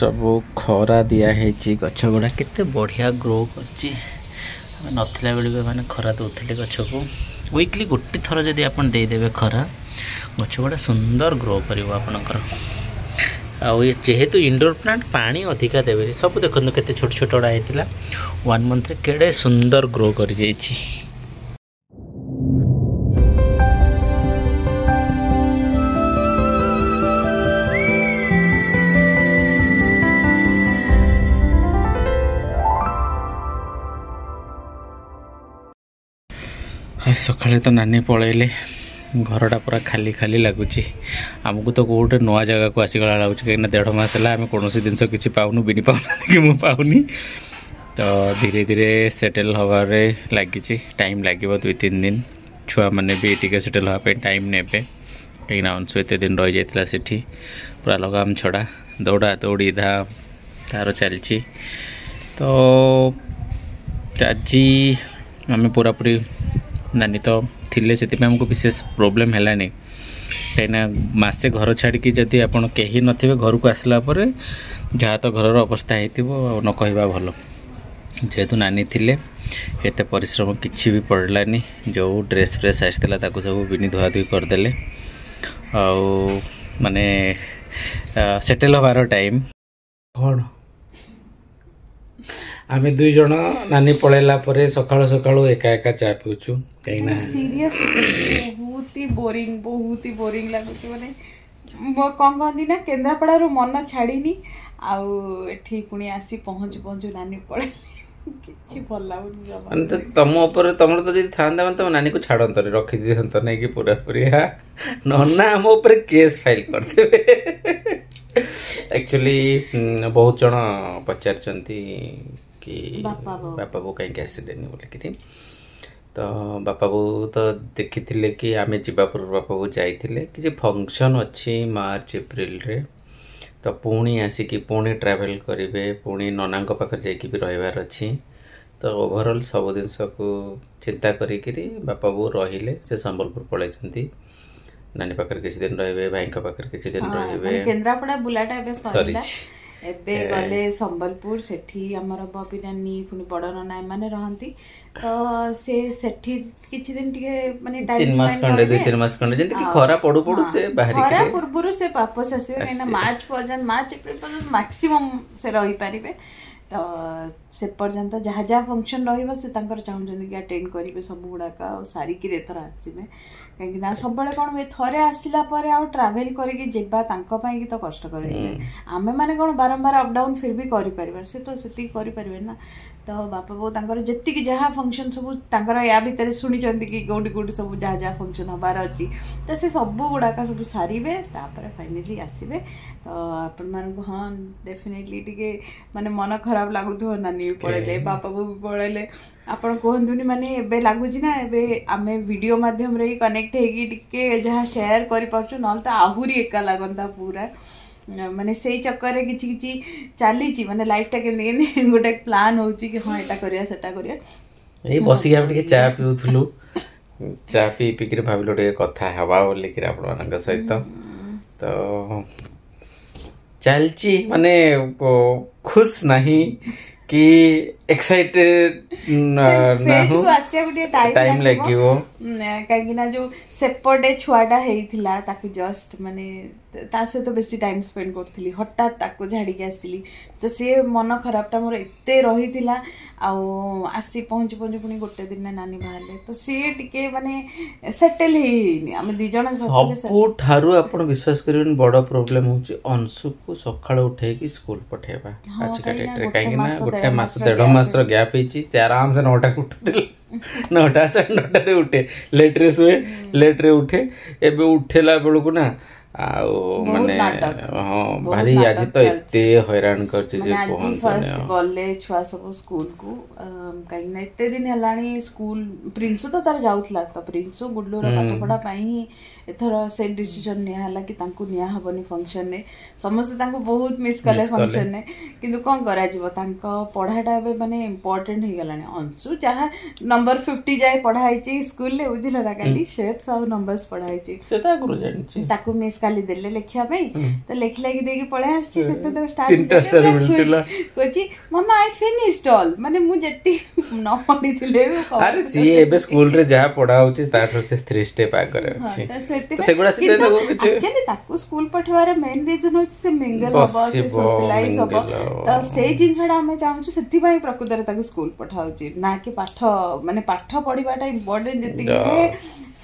ସବୁ ଖରା ଦିଆହେଇଛି ଗଛ ଗୁଡ଼ା କେତେ ବଢ଼ିଆ ଗ୍ରୋ କରିଛି ଆମେ ନଥିଲା ବେଳକୁ ଏମାନେ ଖରା ଦେଉଥିଲେ ଗଛକୁ ୱିକଲି ଗୋଟେ ଥର ଯଦି ଆପଣ ଦେଇଦେବେ ଖରା ଗଛ ଗୁଡ଼ା ସୁନ୍ଦର ଗ୍ରୋ କରିବ ଆପଣଙ୍କର ଆଉ ଯେହେତୁ ଇଣ୍ଡୋର ପ୍ଲାଣ୍ଟ ପାଣି ଅଧିକା ଦେବେ ସବୁ ଦେଖନ୍ତୁ କେତେ ଛୋଟ ଛୋଟ ଗୁଡ଼ା ହେଇଥିଲା ୱାନ୍ ମନ୍ଥରେ କେଡ଼େ ସୁନ୍ଦର ଗ୍ରୋ କରିଯାଇଛି ସକାଳେ ତ ନାନୀ ପଳେଇଲେ ଘରଟା ପୁରା ଖାଲି ଖାଲି ଲାଗୁଛି ଆମକୁ ତ କେଉଁ ଗୋଟେ ନୂଆ ଜାଗାକୁ ଆସିଗଲା ଲାଗୁଛି କାହିଁକିନା ଦେଢ଼ ମାସ ହେଲା ଆମେ କୌଣସି ଜିନିଷ କିଛି ପାଉନୁ ବିନି ପାଉନାହାନ୍ତି କି ମୁଁ ପାଉନି ତ ଧୀରେ ଧୀରେ ସେଟେଲ୍ ହେବାରେ ଲାଗିଛି ଟାଇମ୍ ଲାଗିବ ଦୁଇ ତିନି ଦିନ ଛୁଆମାନେ ବି ଟିକେ ସେଟେଲ୍ ହେବା ପାଇଁ ଟାଇମ୍ ନେବେ କାହିଁକିନା ଅଂଶୁ ଏତେ ଦିନ ରହିଯାଇଥିଲା ସେଠି ପୁରା ଲଗାମ ଛଡ଼ା ଦୌଡ଼ା ଦୌଡ଼ି ଧାମ ତା'ର ଚାଲିଛି ତ ଆଜି ଆମେ ପୁରାପୁରି ନାନୀ ତ ଥିଲେ ସେଥିପାଇଁ ଆମକୁ ବିଶେଷ ପ୍ରୋବ୍ଲେମ୍ ହେଲାନି କାହିଁକିନା ମାସେ ଘର ଛାଡ଼ିକି ଯଦି ଆପଣ କେହି ନଥିବେ ଘରକୁ ଆସିଲା ପରେ ଯାହା ତ ଘରର ଅବସ୍ଥା ହେଇଥିବ ଆଉ ନ କହିବା ଭଲ ଯେହେତୁ ନାନୀ ଥିଲେ ଏତେ ପରିଶ୍ରମ କିଛି ବି ପଡ଼ିଲାନି ଯେଉଁ ଡ୍ରେସ୍ ଫ୍ରେସ୍ ଆସିଥିଲା ତାକୁ ସବୁ ବିନି ଧୁଆଧୁଇ କରିଦେଲେ ଆଉ ମାନେ ସେଟେଲ୍ ହେବାର ଟାଇମ୍ କ'ଣ ଆମେ ଦୁଇ ଜଣ ନାନୀ ପଳେଇଲା ପରେ ସକାଳୁ ସକାଳୁ ଏକା ଏକା ଚା ପିଉଛୁ କାହିଁକିନା ସିରିୟସ୍ ବହୁତ ହି ବୋରିଂ ବହୁତ ହି ବୋରିଂ ଲାଗୁଛି ମାନେ କ'ଣ କହନ୍ତି ନା କେନ୍ଦ୍ରାପଡ଼ାରୁ ମନ ଛାଡ଼ିନି ଆଉ ଏଠି ପୁଣି ଆସି ପହଞ୍ଚୁ ପହଞ୍ଚୁ ନାନୀ ପଳେଇଲେ କିଛି ଭଲ ଲାଗୁନି ମାନେ ତ ତମ ଉପରେ ତମର ତ ଯଦି ଥାଆନ୍ତା ମାନେ ତମ ନାନୀକୁ ଛାଡ଼ନ୍ତନି ରଖିଦିଅନ୍ତ ନାଇଁକି ପୁରାପୁରି ନନା ଆମ ଉପରେ କେସ୍ ଫାଇଲ୍ କରିଦେବେ ଆକ୍ଚୁଆଲି ବହୁତ ଜଣ ପଚାରିଛନ୍ତି କି ବାପା ବୋଉ କାହିଁକି ଆସିଲେନି ବୋଲିକିରି ତ ବାପା ବୋଉ ତ ଦେଖିଥିଲେ କି ଆମେ ଯିବା ପୂର୍ବରୁ ବାପା ବୋଉ ଯାଇଥିଲେ କିଛି ଫଙ୍କସନ୍ ଅଛି ମାର୍ଚ୍ଚ ଏପ୍ରିଲରେ ତ ପୁଣି ଆସିକି ପୁଣି ଟ୍ରାଭେଲ୍ କରିବେ ପୁଣି ନନାଙ୍କ ପାଖରେ ଯାଇକି ବି ରହିବାର ଅଛି ତ ଓଭରଅଲ୍ ସବୁ ଜିନିଷକୁ ଚିନ୍ତା କରିକିରି ବାପା ବୋଉ ରହିଲେ ସେ ସମ୍ବଲପୁର ପଳାଇଛନ୍ତି ନାନୀ ପାଖରେ କିଛି ଦିନ ରହିବେ ଭାଇଙ୍କ ପାଖରେ କିଛି ଦିନ ରହିବେ କେନ୍ଦ୍ରାପଡ଼ା ବୁଲାଟା ଏବେ ସରିଲା ଏବେ ଗଲେ ସମ୍ବଲପୁର ସେଠି ଆମର ବବି ନାନୀ ପୁଣି ବଡ଼ ନନା ଏମାନେ ରହନ୍ତି ତ ସେ ସେଠି କିଛି ଦିନ ଟିକେ ମାନେ ତିନି ମାସ ଖଣ୍ଡେ ଦୁଇ ତିନି ମାସ ଖଣ୍ଡେ ଯେମିତି ଖରା ପଡୁ ପଡୁ ସେ ବାହାରି ଖରା ପୂର୍ବରୁ ସେ ବାପସ ଆସିବେ କାହିଁକିନା ମାର୍ଚ୍ଚ ପର୍ଯ୍ୟନ୍ତ ମାର୍ଚ୍ଚ ଏପ୍ରିଲ ପର୍ଯ୍ୟନ୍ତ ମାକ୍ସିମମ୍ ସେ ରହିପାରିବେ तो से पर्यंत जहाँ जहाँ फंक्शन रहा चाहूँ कि अटेड करेंगे सब गुड़ाक सारिकी एथर आसवे कहीं सब कौन हुए थे आसला आज ट्रावेल करके तो कष्ट आम मैंने कौन बारंबार अपडाउन फिर भी करपर तो बाप ना बोर जी जहाँ फंक्शन सब या भितर शुणी कि कौटी कौटी सब जहाँ जहाँ फंक्शन हबार अच्छी तो सी सब गुड़ाक सब सारे फाइनाली आसवे तो आपण मानक हाँ डेफिनेटली मानने मन खराब ଖରାପ ଲାଗୁଥିବ ନାନୀ ପଳେଇଲେ ବାପା ବୋଉ ପଳେଇଲେ ଆପଣ କୁହନ୍ତୁନି ମାନେ ଏବେ ଲାଗୁଛି ନା ଏବେ ଆମେ ଭିଡ଼ିଓ ମାଧ୍ୟମରେ ହିଁ କନେକ୍ଟ ହେଇକି ଟିକେ ଯାହା ସେୟାର କରିପାରୁଛୁ ନହେଲେ ତ ଆହୁରି ଏକା ଲାଗନ୍ତା ପୁରା ମାନେ ସେଇ ଚକରରେ କିଛି କିଛି ଚାଲିଛି ମାନେ ଲାଇଫଟା କେମିତି କେମିତି ଗୋଟେ ପ୍ଲାନ୍ ହେଉଛି କି ହଁ ଏଇଟା କରିବା ସେଟା କରିବା ଏଇ ବସିକି ଆମେ ଟିକେ ଚା ପିଉଥିଲୁ ଚା ପିଇ ପିଇକିରି ଭାବିଲୁ ଟିକେ କଥା ହେବା ବୋଲିକିରି ଆପଣମାନଙ୍କ ସହିତ ତ चलची माने खुश नहीं कि एक्साइटेड ना हूँ फेज को टाइम टाइम लगी जो सेपोर्टे छुआड़ा जस्ट माने सहित बेस टाइम स्पेड करी हटात ताको झाड़ी आसली तो सी मन खराबटा मोर एत रही आसी पहुँच पहुँच पुणी गोटे दिन नानी बाहर तो सी टे मानते सेटल दिज विश्वास कर बड़ प्रोब्लेम हूँ अंशु को सका उठे स्कूल पठे कहीं देस गैप आराम से नौटा उठा नौटा साढ़े नौटे उठे लेट्रे शुए उठेला बेलू ना ଆଉ ମାନେ ହଁ ଭାରି ଆଜି ତ ଏତେ ହଇରାଣ କରିଛି ଯେ ଆଜି ଫାର୍ଷ୍ଟ ଗଲେ ଛୁଆ ସବୁ ସ୍କୁଲକୁ କାହିଁକି ନା ଏତେ ଦିନ ହେଲାଣି ସ୍କୁଲ ପ୍ରିନ୍ସୁ ତ ତାର ଯାଉଥିଲା ତ ପ୍ରିନ୍ସୁ ଗୁଡ୍ଲୁର ପାଠପଢା ପାଇଁ ଏଥର ସେ ଡିସିସନ ନିଆ ହେଲା କି ତାଙ୍କୁ ନିଆ ହବନି ଫଙ୍କସନରେ ସମସ୍ତେ ତାଙ୍କୁ ବହୁତ ମିସ୍ କଲେ ଫଙ୍କସନରେ କିନ୍ତୁ କ'ଣ କରାଯିବ ତାଙ୍କ ପଢାଟା ଏବେ ମାନେ ଇମ୍ପୋର୍ଟାଣ୍ଟ ହେଇଗଲାଣି ଅଂଶୁ ଯାହା ନମ୍ବର ଫିଫ୍ଟି ଯାଏ ପଢା ହେଇଛି ସ୍କୁଲରେ ବୁଝିଲ ନା କାଲି ସେପ୍ସ ଆଉ ନମ୍ବର୍ସ ପଢା ହେଇଛି ତାକୁ ମିସ୍ କାଲି ଦେଲେ ଲେଖିବା ପାଇଁ ତ ଲେଖିଲାକି ଦେଇକି ପଳେଇ ଆସିଛି ସେଥିପାଇଁ ତାକୁ ଷ୍ଟାର୍ଟ କହୁଛି ମାମା ଆଇ ଫିନିଶ୍ଡ ଅଲ୍ ମାନେ ମୁଁ ଯେତିକି ନ ପଢିଥିଲେ ଆରେ ସିଏ ଏବେ ସ୍କୁଲରେ ଯାହା ପଢା ହଉଛି ତାଠାରୁ ସେ ଥ୍ରୀ ଷ୍ଟେପ୍ ଆଗରେ ଅଛି ସେଗୁଡା ସେ ଆକ୍ଚୁଆଲି ତାକୁ ସ୍କୁଲ ପଠେଇବାର ମେନ୍ ରିଜନ ହଉଛି ସେ ମିଙ୍ଗଲ ହବ ସେ ସୋସିଆଲାଇଜ ହବ ତ ସେଇ ଜିନିଷଟା ଆମେ ଚାହୁଁଛୁ ସେଥିପାଇଁ ପ୍ରକୃତରେ ତାକୁ ସ୍କୁଲ ପଠାଉଛି ନା କି ପାଠ ମାନେ ପାଠ ପଢିବାଟା ଇମ୍ପୋର୍ଟାଣ୍ଟ ଯେତିକି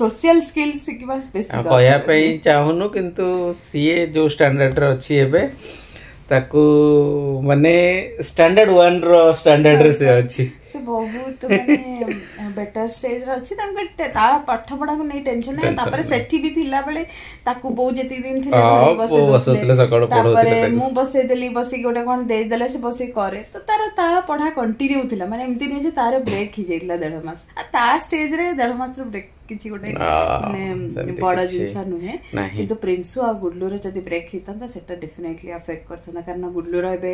ସୋସିଆଲ ସ୍କିଲ୍ ଶିଖିବା ବେଶୀ କହିବା ପାଇଁ ଚାହୁଁନୁ କିନ୍ତୁ କିନ୍ତୁ ସିଏ ଯେଉଁ ଷ୍ଟାଣ୍ଡାର୍ଡ଼ରେ ଅଛି ଏବେ ତାକୁ ମାନେ ଷ୍ଟାଣ୍ଡାର୍ଡ଼ ୱାନ୍ର ଷ୍ଟାଣ୍ଡାର୍ଡ଼ରେ ସେ ଅଛି ସେ ବହୁତ ମାନେ ବେଟର ଷ୍ଟେଜରେ ଅଛି ତାଙ୍କ ତା ପାଠପଢାକୁ ନେଇ ଟେନସନ ନାହିଁ ତାପରେ ସେଠି ବି ଥିଲାବେଳେ ତାକୁ ବୋଉ ଯେତିକି ଦିନ ଥିଲେ ତାପରେ ମୁଁ ବସେଇଦେଲି ବସିକି ଗୋଟେ କଣ ଦେଇଦେଲେ ସେ ବସିକି କରେ ତ ତାର ତା ପଢା କଣ୍ଟିନ୍ୟୁ ଥିଲା ମାନେ ଏମିତି ନୁହେଁ ଯେ ତାର ବ୍ରେକ୍ ହେଇଯାଇଥିଲା ଦେଢ ମାସ ଆଉ ତା ଷ୍ଟେଜରେ ଦେଢ ମାସର ବ୍ରେକ୍ କିଛି ଗୋଟେ ବଡ ଜିନିଷ ନୁହେଁ କିନ୍ତୁ ପ୍ରିନ୍ସୁ ଆଉ ଗୁଡ୍ଲୁର ଯଦି ବ୍ରେକ୍ ହେଇଥାନ୍ତା ସେଟା ଡେଫିନେଟଲି ଆଫେକ୍ଟ କରିଥାନ୍ତା କାରଣ ଗୁଡ୍ଲୁର ଏବେ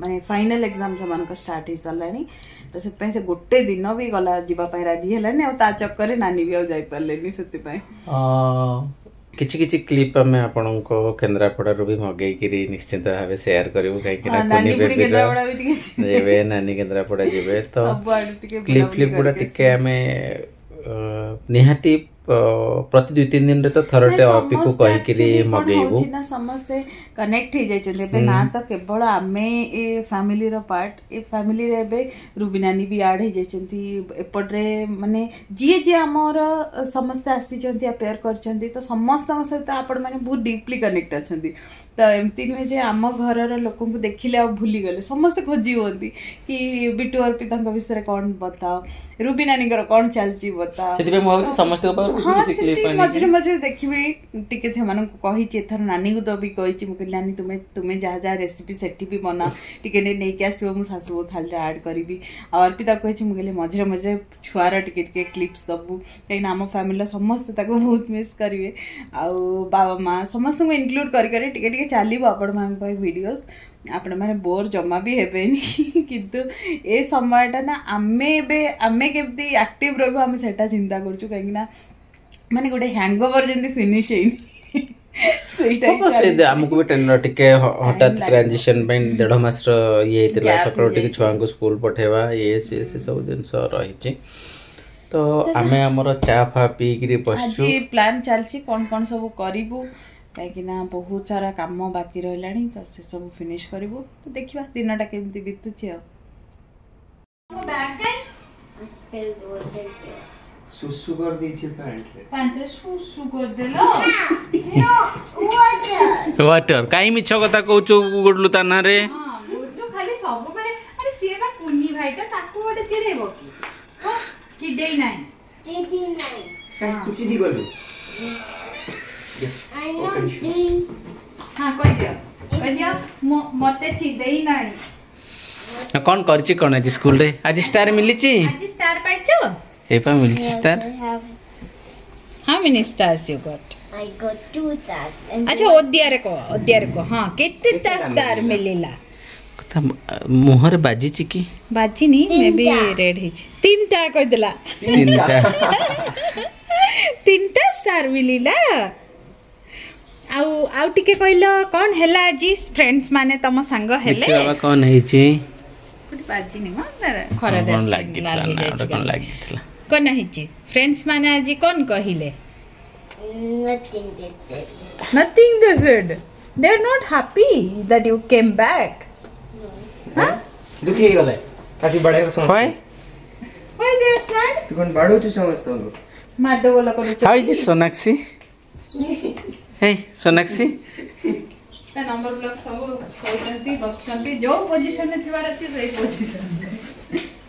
ମାନେ ଫାଇନାଲ ଏକ୍ଜାମ ସେମାନଙ୍କର ଷ୍ଟାର୍ଟ ହେଇସାରିଲାଣି ତ ସେଥିପାଇଁ ସେ ଗୋଟେ ଦିନ ବି ଗଲା ଯିବା ପାଇଁ ରାଜି ହେଲାନି ଆଉ ତା ଚକରରେ ନାନୀ ବି ଆଉ ଯାଇପାରିଲେନି ସେଥିପାଇଁ କିଛି କିଛି କ୍ଲିପ୍ ଆମେ ଆପଣଙ୍କ କେନ୍ଦ୍ରାପଡ଼ାରୁ ବି ମଗେଇକିରି ନିଶ୍ଚିତ ଭାବେ ସେୟାର କରିବୁ କାହିଁକି ଏବେ ନାନୀ କେନ୍ଦ୍ରାପଡ଼ା ଯିବେ ତ କ୍ଲିପ୍ ଫ୍ଲିପ୍ ଗୁଡ଼ା ଟିକେ ଆମେ ନିହାତି प्रति दुई तीन दिन तो थर टे अपी को कहकरी मगेबू ना कनेक्ट हो जाइछले ना तो केवल आमे ए फैमिली रो पार्ट ए फैमिली रे बे रुबिनानी भी ऐड हो जाइछंती एपड रे माने जे जे आसी छंती अपेयर समस्त सहित आपण बहुत डीपली कनेक्ट अच्छा तो एमती में जे आम घर लोक देखिले आ भूली गले समस्त खोजी हूँ कि विटू अर्पिता विषय कौन बताओ रुबी नानी कौन चलती बताओ समस्त मझे मझे देखी कही नानी को तो भी कही कह नानी तुम तुम जहाँ जहाँ रेसीपी से बना टे नहीं आस बो थाली आड करी और अर्पिता कही कह मझे मझे छुआर टे क्लीप्स दबू कहीं आम फैमिली समस्त बहुत मिस करेंगे आबा माँ समस्त को इनक्लूड कर भिडस आपण मैंने बोर जमा भी हे किंतु ए समयटा ना आमे आमे के आक्ट रोबू चिंता करना ମାନେ ଗୋଟେ ହ୍ୟାଙ୍ଗ ହ୍ୟାଙ୍ଗଓଭର ଯେମିତି ଫିନିଶ ହେଇନି ଆମକୁ ବି ଟ୍ରେନର ଟିକେ ହଠାତ୍ ଟ୍ରାଞ୍ଜିସନ ପାଇଁ ଦେଢ଼ ମାସର ଇଏ ହେଇଥିଲା ସକାଳୁ ଟିକେ ଛୁଆଙ୍କୁ ସ୍କୁଲ ପଠେଇବା ଇଏ ସିଏ ସେ ସବୁ ଜିନିଷ ରହିଛି ତ ଆମେ ଆମର ଚା ଫା ପିଇକିରି ବସିଛୁ ପ୍ଲାନ୍ ଚାଲିଛି କ'ଣ କ'ଣ ସବୁ କରିବୁ କାହିଁକିନା ବହୁତ ସାରା କାମ ବାକି ରହିଲାଣି ତ ସେସବୁ ଫିନିଶ କରିବୁ ତ ଦେଖିବା ଦିନଟା କେମିତି ବିତୁଛି ଆଉ সুসু করে দিয়েছি প্যান্টে প্যান্টে সুসু করে দেল ওয়াটার কাই মিছ কথা কউছো গুডলু তা না রে গুডলু খালি সব মানে আরে সিয়ে না কুনি ভাইটা তাকু ওটা চিড়েব কি চিড়েই নাই চিড়েই নাই তুই চিড়ি গলু আই নো হ্যাঁ কই দিও কই দিও মতে চিড়েই নাই কোন করছি কোন আজ স্কুল রে আজ স্টার মিলিছি আজ স্টার পাইছো Hey, Pamela, yes, star? Have... How many stars you got? I got two stars. अच्छा ओद्यारे को ओद्यारे को हाँ कितने दस स्टार मिलेला? मोहर बाजी चिकी बाजी नहीं मे भी रेड है तीन टा कोई दिला तीन टा तीन टा स्टार मिलेला ଆଉ ଆଉ ଟିକେ କହିଲ କ'ଣ ହେଲା ଆଜି ଫ୍ରେଣ୍ଡସ୍ ମାନେ ତମ ସାଙ୍ଗ ହେଲେ କ'ଣ ହେଇଛି ଗୋଟେ ବାଜିନି ମ ଖରାରେ ଲାଗିଥିଲା କ'ଣ ହେଇଛି ଫ୍ରେଣ୍ଡ୍ସମାନେ ଆଜି କ'ଣ କହିଲେ nothing they said they are not happy that you came back ଦୁଃଖୀ ହେଇଗଲେ ଆସି ବାଡ଼େଇବ ସମସ୍ତେ Why there, sir? ତୁ କ'ଣ ବାଡ଼ଉଛୁ ସମସ୍ତଙ୍କୁ ମାଡ଼ଗୋଳ କରୁଛୁ ହାଇ କି ସୋନାକ୍ଷୀ ହେଇ ସୋନାକ୍ଷୀ ତା ନମ୍ବର ବ୍ଲକ୍ ସବୁ ଶୋଇଛନ୍ତି ବସିଛନ୍ତି ଯେଉଁ ପୋଜିସନରେ ଥିବାର ଅଛି ସେଇ ପୋଜିସନରେ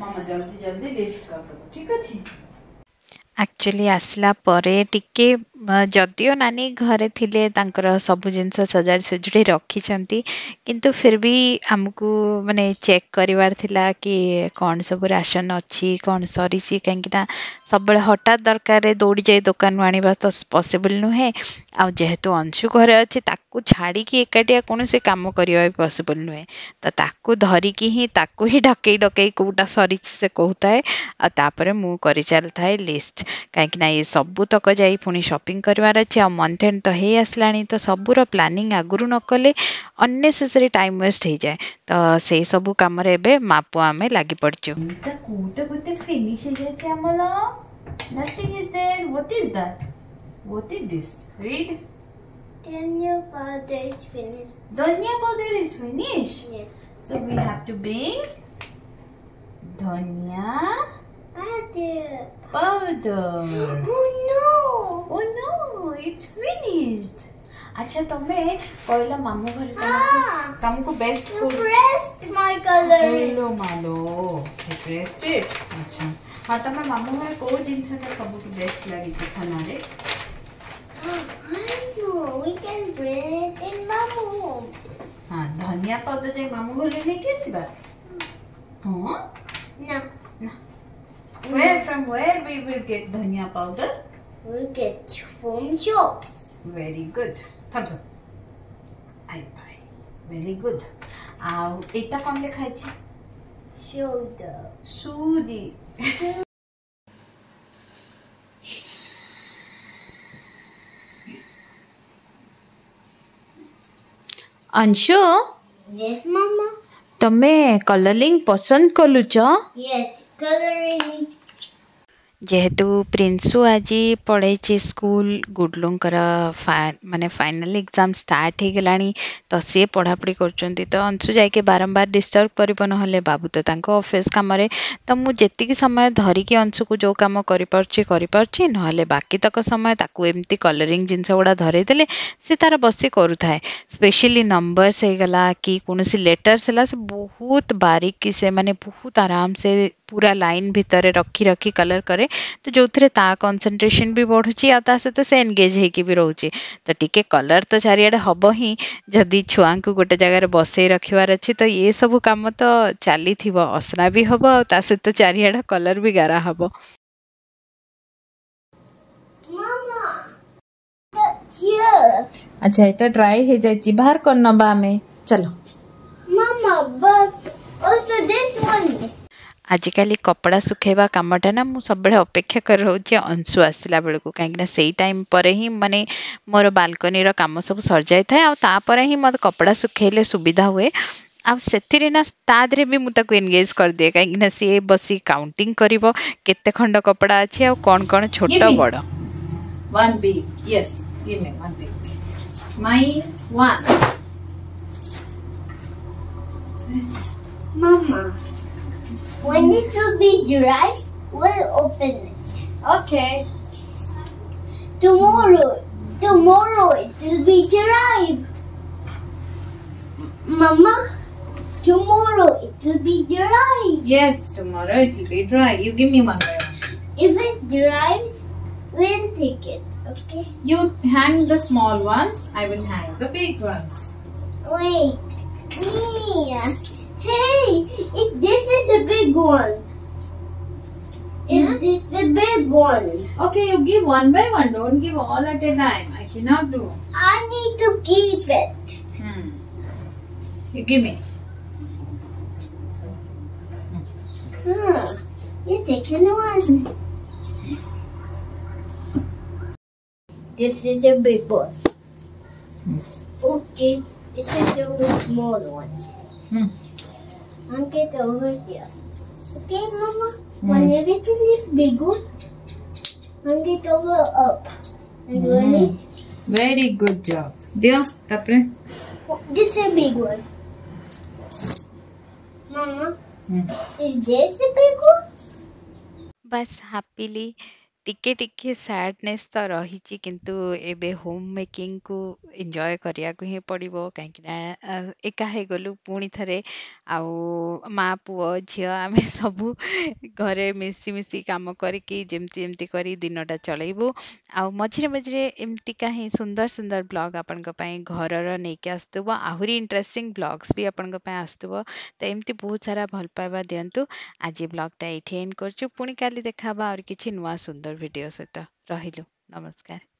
मामा जल्दी जल्दी लिस्ट कर दबो ठीक अछि एक्चुअली आसला परे टिके जदिओ नानी घरे थिले तांकर सब जिनस सजाड सुजुडी रखी चंती किंतु फिर भी हमकु माने चेक करिवार थिला कि कोन सब राशन अछि कोन सरी छि कहिंकिना सब बेले हटात दरकार दौड़ दौड़ी जाय दुकान वाणी बा त पॉसिबल न हे आ जेहेतु अंशु घरे अछि ताकु छाडी कि एकटिया कोनो से काम करियो पॉसिबल न हे त ताकु धरी कि ही ताकु ही ढकेई ढकेई कोटा सरी छि से कहता है आ तापर मु करि चल थाए लिस्ट कहिंकिना ये सब तक जाई पुनी ସପିଂ କରିବାର ଅଛି ଆଉ ମନ୍ଥ ଏଣ୍ଡ ତ ହେଇ ଆସିଲାଣି ତ ସବୁର ପ୍ଲାନିଂ ଆଗରୁ ନ କଲେ ଅନ୍ନେସେସରୀ ଟାଇମ୍ ୱେଷ୍ଟ ହେଇଯାଏ ତ ସେଇ ସବୁ କାମରେ ଏବେ ମାପ ଆମେ ଲାଗି ପଡ଼ିଛୁ Nothing is there. What is that? What is this? Read. Danya powder is finished. Danya powder is finished? Yes. So we have to bring Danya powder. powder. Oh no! Oh no! It's finished. अच्छा तमे कोयला मामू घर तमको तमको best food pressed my colour बोलो मालो Pressed it. अच्छा हां तमे मामू घर को जिनसे का सब टू best लगी थी खाना रे we can bring it in mamu धनिया पाउडर दे मामू घर लेके आसीबा हां ना Where from where we will get dhania powder? We'll get from shops. Very good. Thumbs up. I buy. Very good. আও এটা কোন লেখা আছে সুদা সুজি અંશુ યસ મમ્મા તમે કલરિંગ પસંદ કરું છો યસ કલરિંગ जेहेतु प्रिंसु आज पढ़े स्कूल गुडलुं मान फाइनाल एग्जाम स्टार्ट हो गला तो सी पढ़ापढ़ी कर अंशु जाके बारंबार डिस्टर्ब कर बाबू तो अफिस् कम तो मुझे जी समय धरिकी अंशु को जो कम कर बाकी तक समय एमती कलरी जिनस गुड़ा धरईदे सी तार बस करूँ स्पेशली नंबर्स होगा कि कौन सी लेटर्स है बहुत बारिक से मैंने बहुत आराम से पूरा लाइन भितर रखि रखि कलर कै तो जो थे कनसेंट्रेसन भी बढ़ुची आ से एनगेज हो रोचे तो टी कलर तो, तो चारिड़े हम ही जदि छुआ को गोटे जगार बसई रखार अच्छे तो ये सब कम तो चली असना भी हम आ सहित तो चारिड़े कलर भी गारा हम अच्छा এটা ড্রাই হয়ে যাইছি বাহার কর নবা আমি চলো মামা বাট অলসো দিস ওয়ান आजिकल कपड़ा सुखेबा कमटा ना मुझे सब अपेक्षा कर रोचे अंशु आसला बेलू कहीं टाइम पर ही मानने मोर बाल्कनी काम सब सर जाए आपर ही मत कपड़ा सुखले सुविधा हुए आती तादे भी मुझे एनगेज कर दिए कहीं सी बस काउंटिंग करते खंड कपड़ा अच्छे कौन कौन छोट बड़ मामा When it will be dry, we'll open it. Okay. Tomorrow, tomorrow it will be dry. Mama, tomorrow it will be dry. Yes, tomorrow it will be dry. You give me one. If it dries, we'll take it. Okay. You hang the small ones. I will hang the big ones. Wait. one. It's hmm? the, the big one. Okay, you give one by one. Don't give all at a time. I cannot do. I need to keep it. Hmm. You give me. Hmm. You're taking one. This is a big one. Hmm. Okay, this is a small one. Hmm. i am get over here. Okay, Mama. Mm. When everything is big good, hang it over up. And mm. when Very good job. Dear, tapre. This is a big one. Mama, mm. is this a big one? Bus happily. ଟିକେ ଟିକେ ସ୍ୟାଡ୍‌ନେସ୍ ତ ରହିଛି କିନ୍ତୁ ଏବେ home ମେକିଂକୁ enjoy କରିବାକୁ ହିଁ ପଡ଼ିବ କାହିଁକିନା ଆ, ଏକା ହେଇଗଲୁ ପୁଣି ଥରେ ଆଉ ମା ପୁଅ ଝିଅ ଆମେ ସବୁ ଘରେ ମିଶି ମିଶି କାମ କରିକି ଯେମିତି ଏମିତି କରି ଦିନଟା ଚଳେଇବୁ ଆଉ ମଝିରେ ମଝିରେ ଏମିତିକା ହିଁ ସୁନ୍ଦର ସୁନ୍ଦର ବ୍ଲଗ୍ ଆପଣଙ୍କ ପାଇଁ ଘରର ନେଇକି ଆସୁଥିବ ଆହୁରି ଇଣ୍ଟରେଷ୍ଟିଂ ବ୍ଲଗ୍ସ ବି ଆପଣଙ୍କ ପାଇଁ ଆସୁଥିବ ତ ଏମିତି ବହୁତ ସାରା ଭଲ ପାଇବା ଦିଅନ୍ତୁ ଆଜି ବ୍ଲଗ୍ଟା ଏଇଠି ଏଣ୍ଡ୍ କରୁଛୁ ପୁଣି କାଲି ଦେଖାହେବା ଆହୁରି କିଛି ନୂଆ ସୁନ୍ଦର ଭିଡ଼ିଓ ସହିତ ରହିଲୁ ନମସ୍କାର